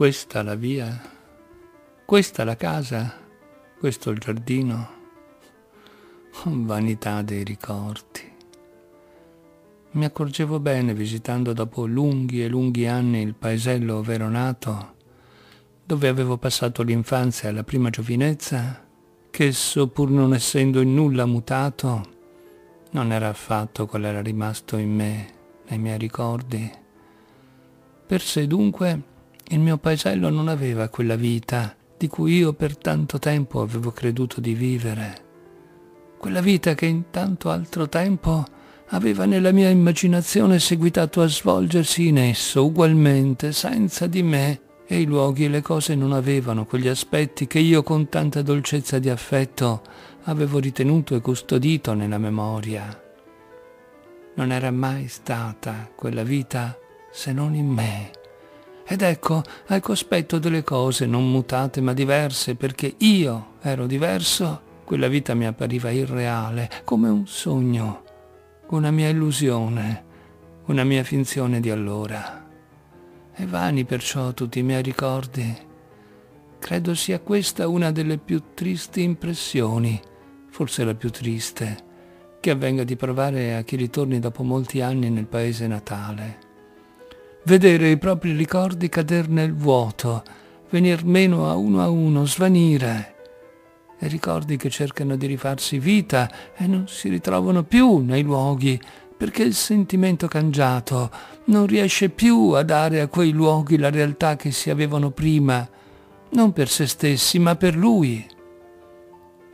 Questa la via, questa la casa, questo il giardino. Vanità dei ricordi. Mi accorgevo bene, visitando dopo lunghi e lunghi anni il paesello ovvero nato, dove avevo passato l'infanzia e la prima giovinezza, che esso, pur non essendo in nulla mutato, non era affatto qual era rimasto in me, nei miei ricordi. Per sé dunque il mio paesello non aveva quella vita di cui io per tanto tempo avevo creduto di vivere. Quella vita che in tanto altro tempo aveva nella mia immaginazione seguitato a svolgersi in esso ugualmente, senza di me, e i luoghi e le cose non avevano quegli aspetti che io con tanta dolcezza di affetto avevo ritenuto e custodito nella memoria. Non era mai stata quella vita se non in me ed ecco, al cospetto delle cose non mutate ma diverse, perché io ero diverso, quella vita mi appariva irreale, come un sogno, una mia illusione, una mia finzione di allora. E vani perciò tutti i miei ricordi. Credo sia questa una delle più tristi impressioni, forse la più triste, che avvenga di provare a chi ritorni dopo molti anni nel paese natale vedere i propri ricordi cader nel vuoto, venir meno a uno a uno, svanire. E ricordi che cercano di rifarsi vita e non si ritrovano più nei luoghi, perché il sentimento cangiato non riesce più a dare a quei luoghi la realtà che si avevano prima, non per se stessi, ma per lui.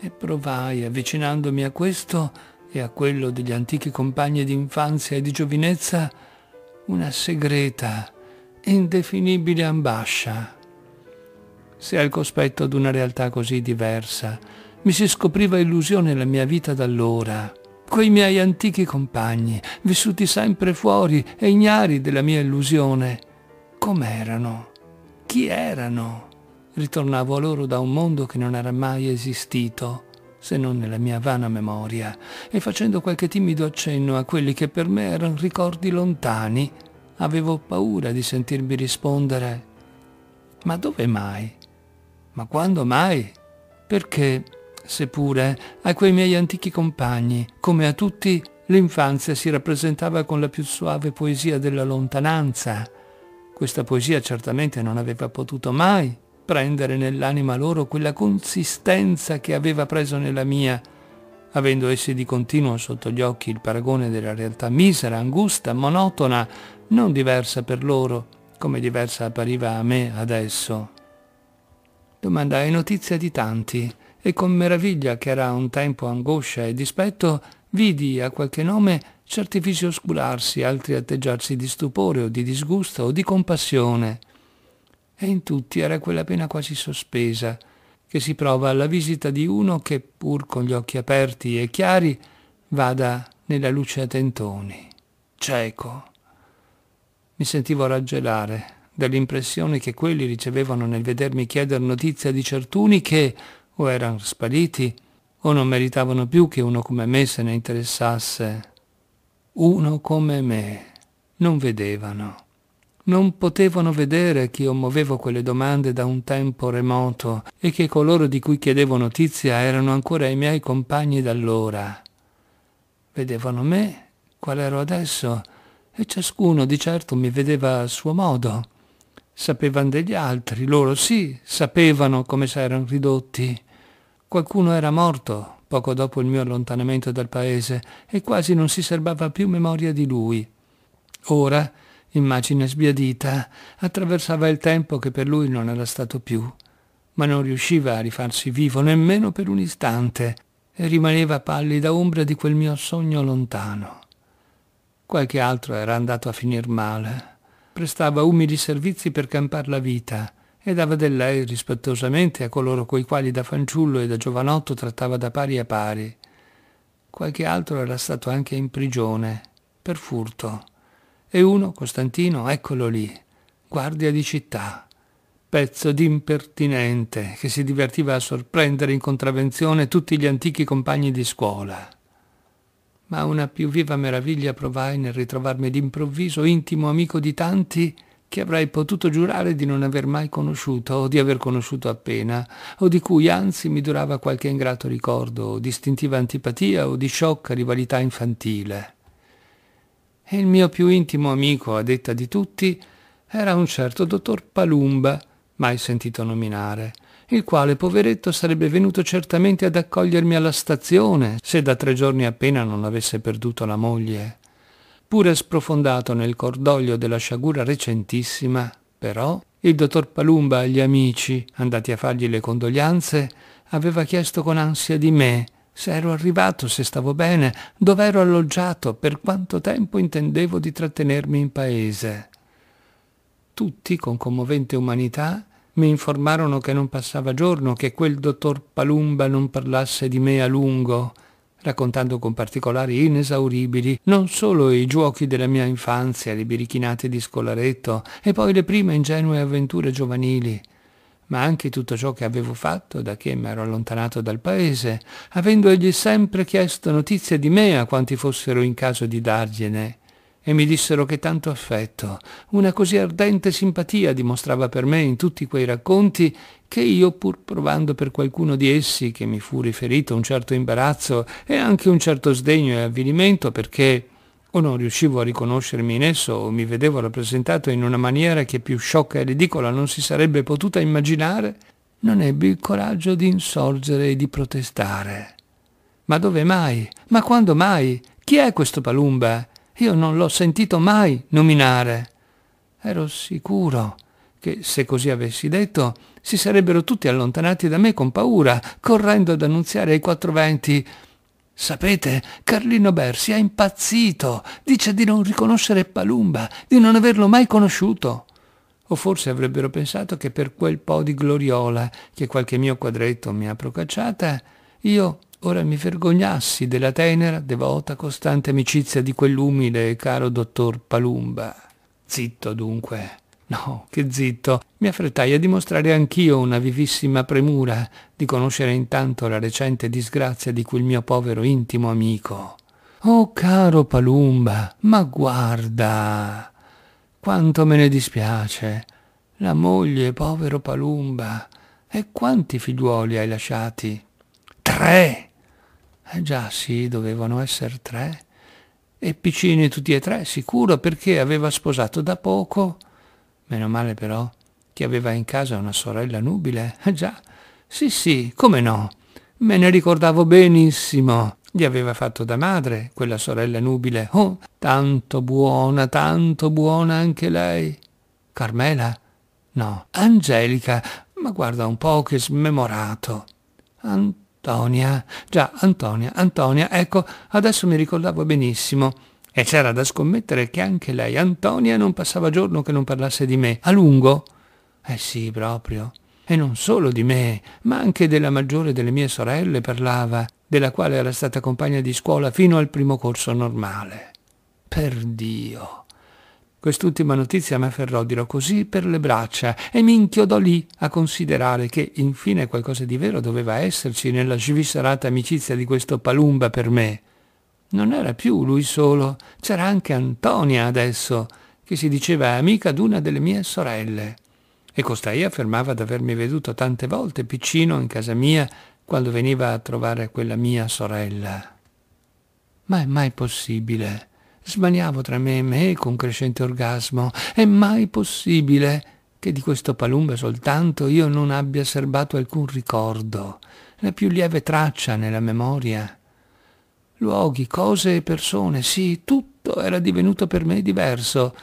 E provai, avvicinandomi a questo e a quello degli antichi compagni di infanzia e di giovinezza, una segreta, indefinibile ambascia. Se al cospetto d'una realtà così diversa mi si scopriva illusione la mia vita d'allora, quei miei antichi compagni, vissuti sempre fuori e ignari della mia illusione, com'erano? Chi erano? Ritornavo a loro da un mondo che non era mai esistito se non nella mia vana memoria, e facendo qualche timido accenno a quelli che per me erano ricordi lontani, avevo paura di sentirmi rispondere Ma dove mai? Ma quando mai? Perché, seppure, a quei miei antichi compagni, come a tutti, l'infanzia si rappresentava con la più suave poesia della lontananza. Questa poesia certamente non aveva potuto mai prendere nell'anima loro quella consistenza che aveva preso nella mia, avendo essi di continuo sotto gli occhi il paragone della realtà misera, angusta, monotona, non diversa per loro, come diversa appariva a me adesso. Domandai notizia di tanti, e con meraviglia che era un tempo angoscia e dispetto, vidi a qualche nome certi visi oscurarsi, altri atteggiarsi di stupore o di disgusto o di compassione e in tutti era quella pena quasi sospesa, che si prova alla visita di uno che, pur con gli occhi aperti e chiari, vada nella luce a tentoni, cieco. Mi sentivo raggelare dall'impressione che quelli ricevevano nel vedermi chieder notizia di certuni che o erano spariti o non meritavano più che uno come me se ne interessasse. Uno come me non vedevano non potevano vedere che io muovevo quelle domande da un tempo remoto e che coloro di cui chiedevo notizia erano ancora i miei compagni d'allora. Vedevano me, qual ero adesso, e ciascuno di certo mi vedeva a suo modo. Sapevano degli altri, loro sì, sapevano come s'erano ridotti. Qualcuno era morto poco dopo il mio allontanamento dal paese e quasi non si serbava più memoria di lui. Ora, immagine sbiadita, attraversava il tempo che per lui non era stato più, ma non riusciva a rifarsi vivo nemmeno per un istante e rimaneva pallida ombra di quel mio sogno lontano. Qualche altro era andato a finir male, prestava umili servizi per campar la vita e dava del lei rispettosamente a coloro coi quali da fanciullo e da giovanotto trattava da pari a pari. Qualche altro era stato anche in prigione, per furto e uno, Costantino, eccolo lì, guardia di città, pezzo d'impertinente che si divertiva a sorprendere in contravvenzione tutti gli antichi compagni di scuola. Ma una più viva meraviglia provai nel ritrovarmi d'improvviso intimo amico di tanti che avrei potuto giurare di non aver mai conosciuto o di aver conosciuto appena, o di cui anzi mi durava qualche ingrato ricordo, o distintiva antipatia o di sciocca rivalità infantile e il mio più intimo amico, a detta di tutti, era un certo dottor Palumba, mai sentito nominare, il quale, poveretto, sarebbe venuto certamente ad accogliermi alla stazione, se da tre giorni appena non avesse perduto la moglie. Pure sprofondato nel cordoglio della sciagura recentissima, però, il dottor Palumba agli amici, andati a fargli le condoglianze, aveva chiesto con ansia di me se ero arrivato, se stavo bene, dove ero alloggiato, per quanto tempo intendevo di trattenermi in paese. Tutti, con commovente umanità, mi informarono che non passava giorno che quel dottor Palumba non parlasse di me a lungo, raccontando con particolari inesauribili non solo i giochi della mia infanzia, le birichinate di scolaretto e poi le prime ingenue avventure giovanili, ma anche tutto ciò che avevo fatto da che m'ero allontanato dal paese, avendo egli sempre chiesto notizie di me a quanti fossero in caso di dargliene. E mi dissero che tanto affetto, una così ardente simpatia dimostrava per me in tutti quei racconti, che io pur provando per qualcuno di essi, che mi fu riferito un certo imbarazzo e anche un certo sdegno e avvilimento perché o non riuscivo a riconoscermi in esso o mi vedevo rappresentato in una maniera che più sciocca e ridicola non si sarebbe potuta immaginare, non ebbi il coraggio di insorgere e di protestare. Ma dove mai? Ma quando mai? Chi è questo Palumba? Io non l'ho sentito mai nominare. Ero sicuro che se così avessi detto si sarebbero tutti allontanati da me con paura, correndo ad annunziare ai quattro venti Sapete, Carlino Bersi è impazzito, dice di non riconoscere Palumba, di non averlo mai conosciuto. O forse avrebbero pensato che per quel po' di gloriola che qualche mio quadretto mi ha procacciata, io ora mi vergognassi della tenera, devota, costante amicizia di quell'umile e caro dottor Palumba. Zitto dunque. No, che zitto. Mi affrettai a dimostrare anch'io una vivissima premura di conoscere intanto la recente disgrazia di quel mio povero intimo amico. Oh caro Palumba, ma guarda. Quanto me ne dispiace. La moglie, povero Palumba. E quanti figliuoli hai lasciati? Tre. Eh già, sì, dovevano essere tre. E piccini tutti e tre, sicuro, perché aveva sposato da poco Meno male però che aveva in casa una sorella nubile. Eh già, sì sì, come no? Me ne ricordavo benissimo. Gli aveva fatto da madre quella sorella nubile. Oh, tanto buona, tanto buona anche lei. Carmela? No, Angelica. Ma guarda un po' che smemorato. Antonia. Già, Antonia, Antonia. Ecco, adesso mi ricordavo benissimo e c'era da scommettere che anche lei, Antonia, non passava giorno che non parlasse di me, a lungo. Eh sì, proprio. E non solo di me, ma anche della maggiore delle mie sorelle parlava, della quale era stata compagna di scuola fino al primo corso normale. Per Dio. Quest'ultima notizia mi afferrò, dirò così, per le braccia e mi inchiodò lì a considerare che infine qualcosa di vero doveva esserci nella sviscerata amicizia di questo palumba per me non era più lui solo, c'era anche Antonia adesso, che si diceva amica d'una delle mie sorelle. E costai affermava d'avermi veduto tante volte piccino in casa mia quando veniva a trovare quella mia sorella. Ma è mai possibile? Smaniavo tra me e me con crescente orgasmo. È mai possibile che di questo palumba soltanto io non abbia serbato alcun ricordo, la più lieve traccia nella memoria? luoghi, cose e persone, sì, tutto era divenuto per me diverso,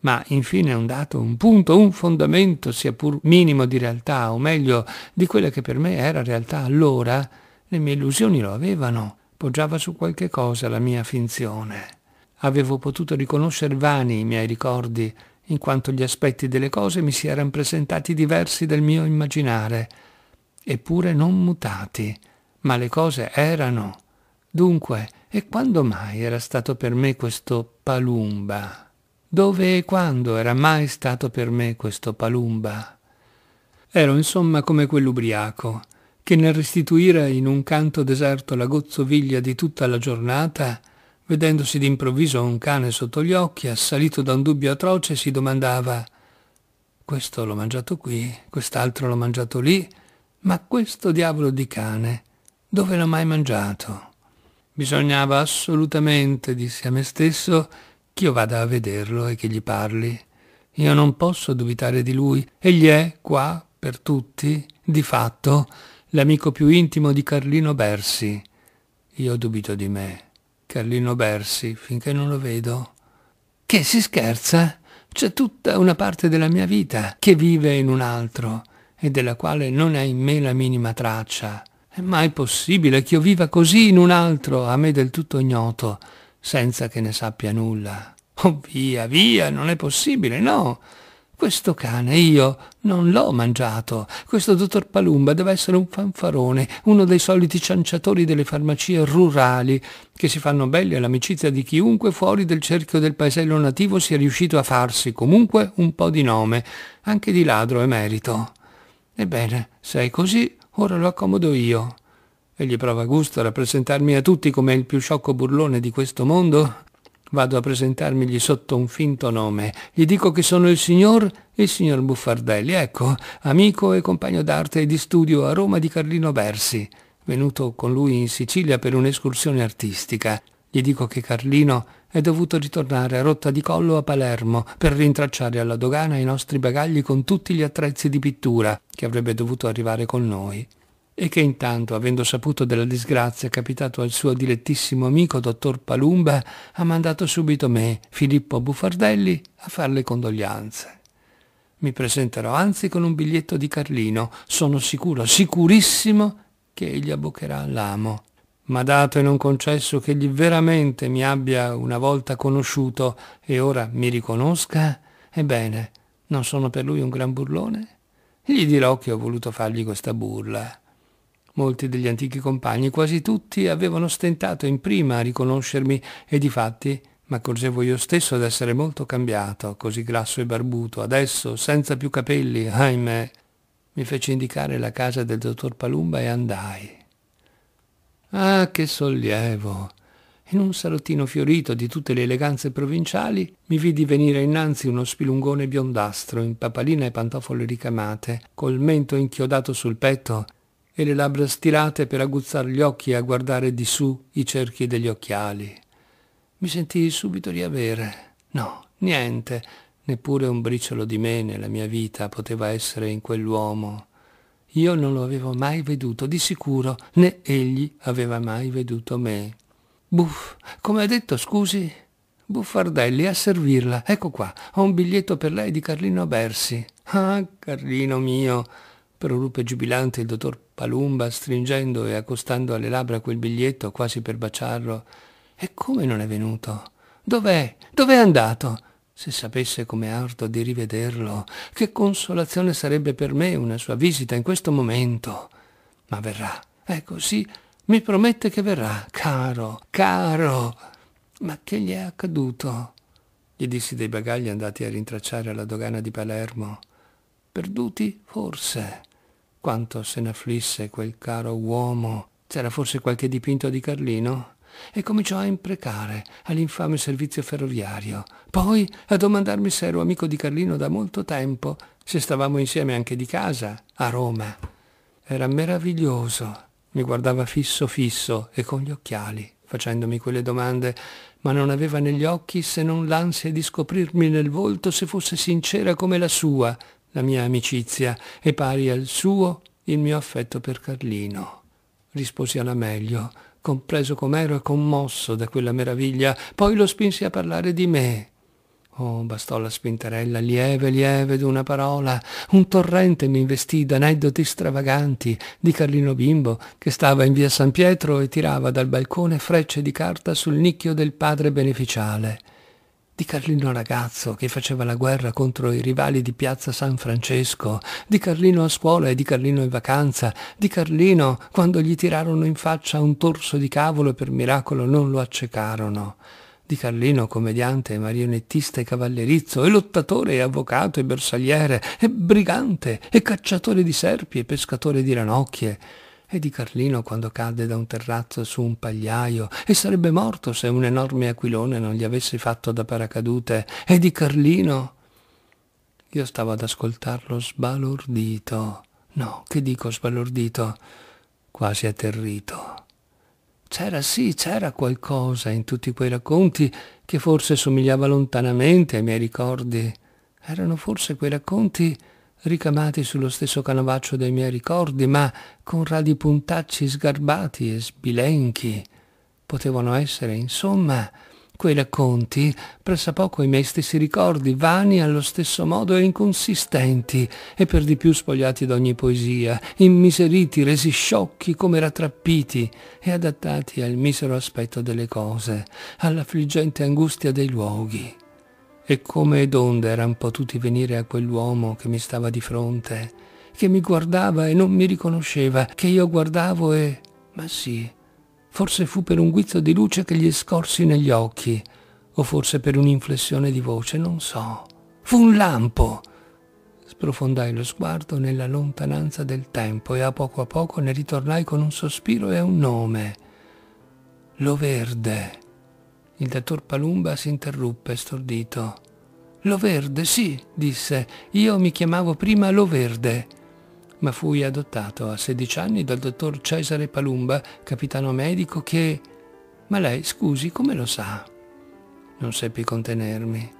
ma infine un dato, un punto, un fondamento, sia pur minimo di realtà, o meglio, di quella che per me era realtà allora, le mie illusioni lo avevano, poggiava su qualche cosa la mia finzione. Avevo potuto riconoscere vani i miei ricordi, in quanto gli aspetti delle cose mi si erano presentati diversi dal mio immaginare, eppure non mutati, ma le cose erano Dunque, e quando mai era stato per me questo palumba? Dove e quando era mai stato per me questo palumba? Ero insomma come quell'ubriaco, che nel restituire in un canto deserto la gozzoviglia di tutta la giornata, vedendosi d'improvviso un cane sotto gli occhi, assalito da un dubbio atroce, si domandava questo l'ho mangiato qui, quest'altro l'ho mangiato lì, ma questo diavolo di cane dove l'ho mai mangiato? Bisognava assolutamente, dissi a me stesso, che io vada a vederlo e che gli parli. Io non posso dubitare di lui. Egli è, qua, per tutti, di fatto, l'amico più intimo di Carlino Bersi. Io dubito di me. Carlino Bersi, finché non lo vedo. Che si scherza? C'è tutta una parte della mia vita che vive in un altro e della quale non è in me la minima traccia. È mai possibile che io viva così in un altro, a me del tutto ignoto, senza che ne sappia nulla? Oh via, via, non è possibile, no! Questo cane io non l'ho mangiato. Questo dottor Palumba deve essere un fanfarone, uno dei soliti cianciatori delle farmacie rurali, che si fanno belli all'amicizia di chiunque fuori del cerchio del paesello nativo sia riuscito a farsi comunque un po' di nome, anche di ladro emerito. Ebbene, se è così, Ora lo accomodo io. Egli prova gusto a rappresentarmi a tutti come il più sciocco burlone di questo mondo. Vado a presentarmigli sotto un finto nome. Gli dico che sono il signor, il signor Buffardelli, ecco, amico e compagno d'arte e di studio a Roma di Carlino Bersi, venuto con lui in Sicilia per un'escursione artistica. Gli dico che Carlino è dovuto ritornare a rotta di collo a Palermo per rintracciare alla dogana i nostri bagagli con tutti gli attrezzi di pittura che avrebbe dovuto arrivare con noi e che intanto, avendo saputo della disgrazia capitato al suo dilettissimo amico dottor Palumba, ha mandato subito me, Filippo Bufardelli, a far le condoglianze. Mi presenterò anzi con un biglietto di Carlino, sono sicuro, sicurissimo che egli abboccherà all'amo ma dato e non concesso che egli veramente mi abbia una volta conosciuto e ora mi riconosca, ebbene, non sono per lui un gran burlone? Gli dirò che ho voluto fargli questa burla. Molti degli antichi compagni, quasi tutti, avevano stentato in prima a riconoscermi e di fatti m'accorgevo io stesso d'essere molto cambiato, così grasso e barbuto, adesso senza più capelli, ahimè. Mi fece indicare la casa del dottor Palumba e andai. Ah, che sollievo! In un salottino fiorito di tutte le eleganze provinciali mi vidi venire innanzi uno spilungone biondastro in papalina e pantofole ricamate, col mento inchiodato sul petto e le labbra stirate per aguzzar gli occhi e a guardare di su i cerchi degli occhiali. Mi sentii subito riavere. No, niente, neppure un briciolo di me nella mia vita poteva essere in quell'uomo. Io non lo avevo mai veduto, di sicuro, né egli aveva mai veduto me. Buff, come ha detto, scusi? Buffardelli, a servirla. Ecco qua, ho un biglietto per lei di Carlino Bersi. Ah, Carlino mio! proruppe giubilante il dottor Palumba, stringendo e accostando alle labbra quel biglietto quasi per baciarlo. E come non è venuto? Dov'è? Dov'è andato? Se sapesse com'è ardo di rivederlo, che consolazione sarebbe per me una sua visita in questo momento. Ma verrà, ecco sì, mi promette che verrà, caro, caro. Ma che gli è accaduto? Gli dissi dei bagagli andati a rintracciare alla dogana di Palermo. Perduti, forse. Quanto se n'afflisse quel caro uomo. C'era forse qualche dipinto di Carlino? e cominciò a imprecare all'infame servizio ferroviario, poi a domandarmi se ero amico di Carlino da molto tempo, se stavamo insieme anche di casa, a Roma. Era meraviglioso. Mi guardava fisso fisso e con gli occhiali, facendomi quelle domande, ma non aveva negli occhi se non l'ansia di scoprirmi nel volto se fosse sincera come la sua, la mia amicizia, e pari al suo il mio affetto per Carlino. Risposi alla meglio, compreso com'ero e commosso da quella meraviglia, poi lo spinsi a parlare di me. Oh, bastò la spinterella lieve, lieve d'una parola. Un torrente mi investì d'aneddoti stravaganti di Carlino Bimbo, che stava in via San Pietro e tirava dal balcone frecce di carta sul nicchio del padre beneficiale di Carlino Ragazzo che faceva la guerra contro i rivali di Piazza San Francesco, di Carlino a scuola e di Carlino in vacanza, di Carlino quando gli tirarono in faccia un torso di cavolo e per miracolo non lo accecarono di Carlino, commediante, marionettista e cavallerizzo, e lottatore e avvocato e bersagliere, e brigante e cacciatore di serpi e pescatore di ranocchie e di Carlino quando cadde da un terrazzo su un pagliaio e sarebbe morto se un enorme aquilone non gli avesse fatto da paracadute e di Carlino. Io stavo ad ascoltarlo sbalordito, no, che dico sbalordito, quasi atterrito. C'era sì, c'era qualcosa in tutti quei racconti che forse somigliava lontanamente ai miei ricordi. Erano forse quei racconti ricamati sullo stesso canovaccio dei miei ricordi, ma con radi puntacci sgarbati e sbilenchi. Potevano essere, insomma, quei racconti pressappoco i miei stessi ricordi, vani allo stesso modo e inconsistenti, e per di più spogliati d'ogni poesia, immiseriti, resi sciocchi come rattrappiti e adattati al misero aspetto delle cose, all'affliggente angustia dei luoghi e come e donde eran potuti venire a quell'uomo che mi stava di fronte, che mi guardava e non mi riconosceva, che io guardavo e... ma sì, forse fu per un guizzo di luce che gli scorsi negli occhi, o forse per un'inflessione di voce, non so. Fu un lampo! Sprofondai lo sguardo nella lontananza del tempo e a poco a poco ne ritornai con un sospiro e un nome. Lo verde. Il dottor Palumba si interruppe, stordito. Lo Verde, sì, disse. Io mi chiamavo prima Lo Verde. Ma fui adottato a 16 anni dal dottor Cesare Palumba, capitano medico, che... Ma lei, scusi, come lo sa? Non seppi contenermi.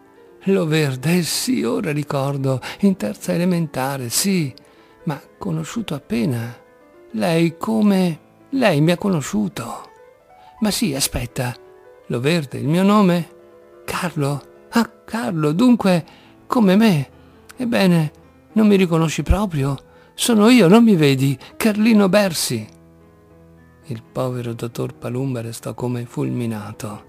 Lo Verde, sì, ora ricordo, in terza elementare, sì, ma conosciuto appena. Lei come... Lei mi ha conosciuto. Ma sì, aspetta, lo verde. Il mio nome? Carlo. Ah, Carlo, dunque, come me. Ebbene, non mi riconosci proprio? Sono io, non mi vedi? Carlino Bersi. Il povero dottor Palumba restò come fulminato.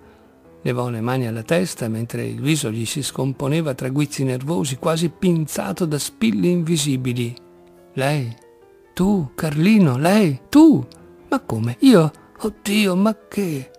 Levò le mani alla testa mentre il viso gli si scomponeva tra guizzi nervosi, quasi pinzato da spilli invisibili. Lei? Tu, Carlino, lei? Tu? Ma come? Io? Oddio, ma che?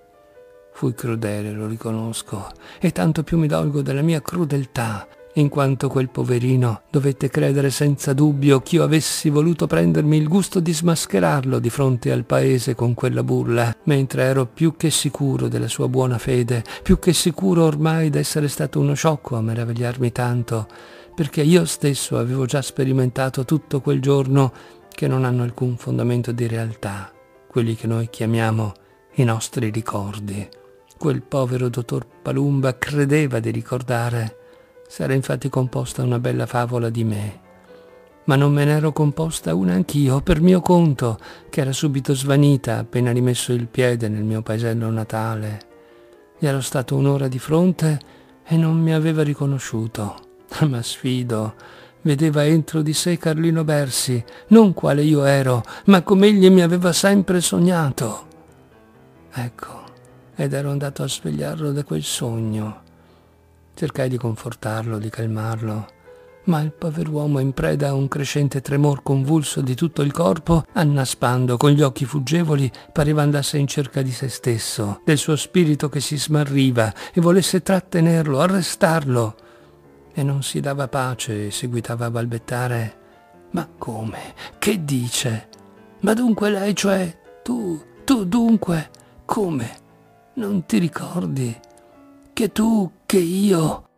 Fui crudele, lo riconosco, e tanto più mi dolgo della mia crudeltà, in quanto quel poverino dovette credere senza dubbio ch'io avessi voluto prendermi il gusto di smascherarlo di fronte al paese con quella burla, mentre ero più che sicuro della sua buona fede, più che sicuro ormai d'essere stato uno sciocco a meravigliarmi tanto, perché io stesso avevo già sperimentato tutto quel giorno che non hanno alcun fondamento di realtà, quelli che noi chiamiamo i nostri ricordi quel povero dottor Palumba credeva di ricordare. S'era infatti composta una bella favola di me. Ma non me n'ero composta una anch'io, per mio conto, che era subito svanita appena rimesso il piede nel mio paesello natale. Gli ero stato un'ora di fronte e non mi aveva riconosciuto. Ma sfido, vedeva entro di sé Carlino Bersi, non quale io ero, ma come egli mi aveva sempre sognato. Ecco, ed ero andato a svegliarlo da quel sogno. Cercai di confortarlo, di calmarlo, ma il pover'uomo in preda a un crescente tremor convulso di tutto il corpo, annaspando con gli occhi fuggevoli, pareva andasse in cerca di se stesso, del suo spirito che si smarriva e volesse trattenerlo, arrestarlo. E non si dava pace e seguitava a balbettare. Ma come? Che dice? Ma dunque lei, cioè, tu, tu dunque, come? Non ti ricordi che tu, che io,